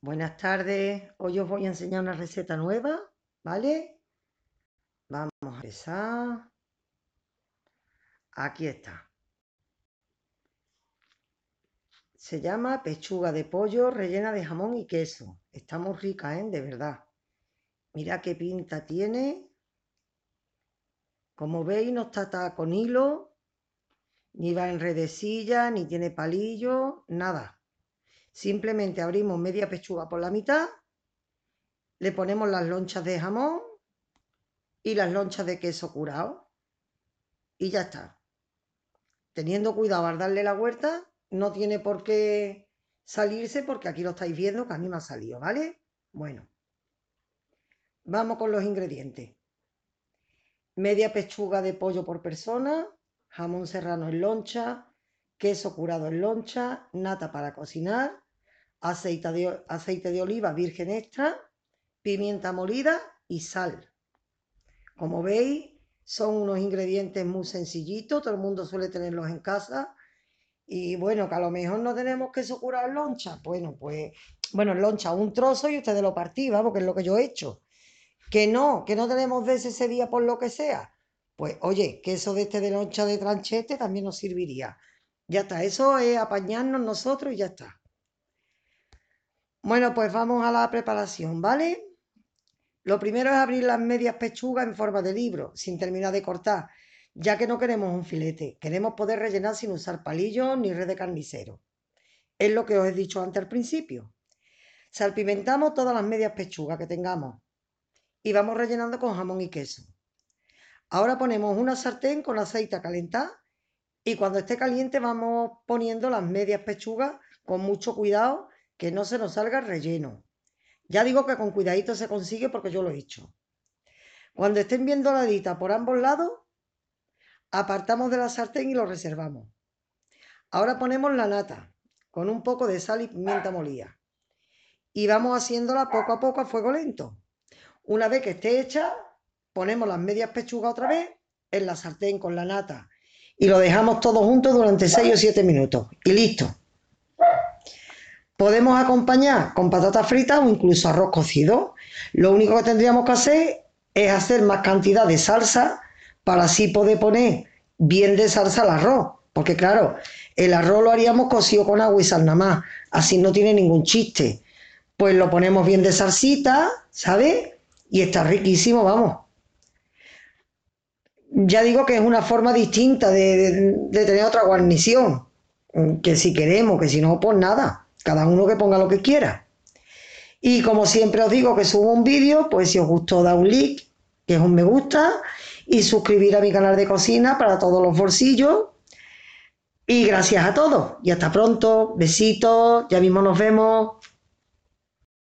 Buenas tardes, hoy os voy a enseñar una receta nueva, ¿vale? Vamos a empezar. Aquí está. Se llama pechuga de pollo rellena de jamón y queso. Está muy rica, ¿eh? De verdad. Mira qué pinta tiene. Como veis, no está con hilo, ni va en redecilla, ni tiene palillo, nada. Simplemente abrimos media pechuga por la mitad, le ponemos las lonchas de jamón y las lonchas de queso curado y ya está. Teniendo cuidado al darle la huerta, no tiene por qué salirse porque aquí lo estáis viendo que a mí me ha salido, ¿vale? Bueno, vamos con los ingredientes. Media pechuga de pollo por persona, jamón serrano en loncha, queso curado en loncha, nata para cocinar, aceite de, aceite de oliva virgen extra, pimienta molida y sal. Como veis, son unos ingredientes muy sencillitos, todo el mundo suele tenerlos en casa. Y bueno, que a lo mejor no tenemos que sucurar loncha. Bueno, pues, bueno, loncha, un trozo y ustedes lo partí, porque es lo que yo he hecho. Que no, que no tenemos de ese día por lo que sea. Pues oye, queso de este de loncha de tranchete también nos serviría. Ya está, eso es apañarnos nosotros y ya está. Bueno, pues vamos a la preparación, ¿vale? Lo primero es abrir las medias pechugas en forma de libro, sin terminar de cortar, ya que no queremos un filete, queremos poder rellenar sin usar palillos ni red de carnicero. Es lo que os he dicho antes al principio. Salpimentamos todas las medias pechugas que tengamos y vamos rellenando con jamón y queso. Ahora ponemos una sartén con aceite calentada y cuando esté caliente vamos poniendo las medias pechugas con mucho cuidado que no se nos salga relleno. Ya digo que con cuidadito se consigue porque yo lo he hecho. Cuando estén bien doraditas por ambos lados, apartamos de la sartén y lo reservamos. Ahora ponemos la nata con un poco de sal y pimienta molida. Y vamos haciéndola poco a poco a fuego lento. Una vez que esté hecha, ponemos las medias pechugas otra vez en la sartén con la nata y lo dejamos todo junto durante 6 o 7 minutos. Y listo. Podemos acompañar con patatas fritas o incluso arroz cocido. Lo único que tendríamos que hacer es hacer más cantidad de salsa para así poder poner bien de salsa al arroz. Porque claro, el arroz lo haríamos cocido con agua y sal nada más. Así no tiene ningún chiste. Pues lo ponemos bien de salsita, ¿sabes? Y está riquísimo, vamos. Ya digo que es una forma distinta de, tener otra guarnición. Que si queremos, que si no, pues nada cada uno que ponga lo que quiera. Y como siempre os digo que subo un vídeo, pues si os gustó da un like, que es un me gusta, y suscribir a mi canal de cocina para todos los bolsillos. Y gracias a todos. Y hasta pronto. Besitos. Ya mismo nos vemos.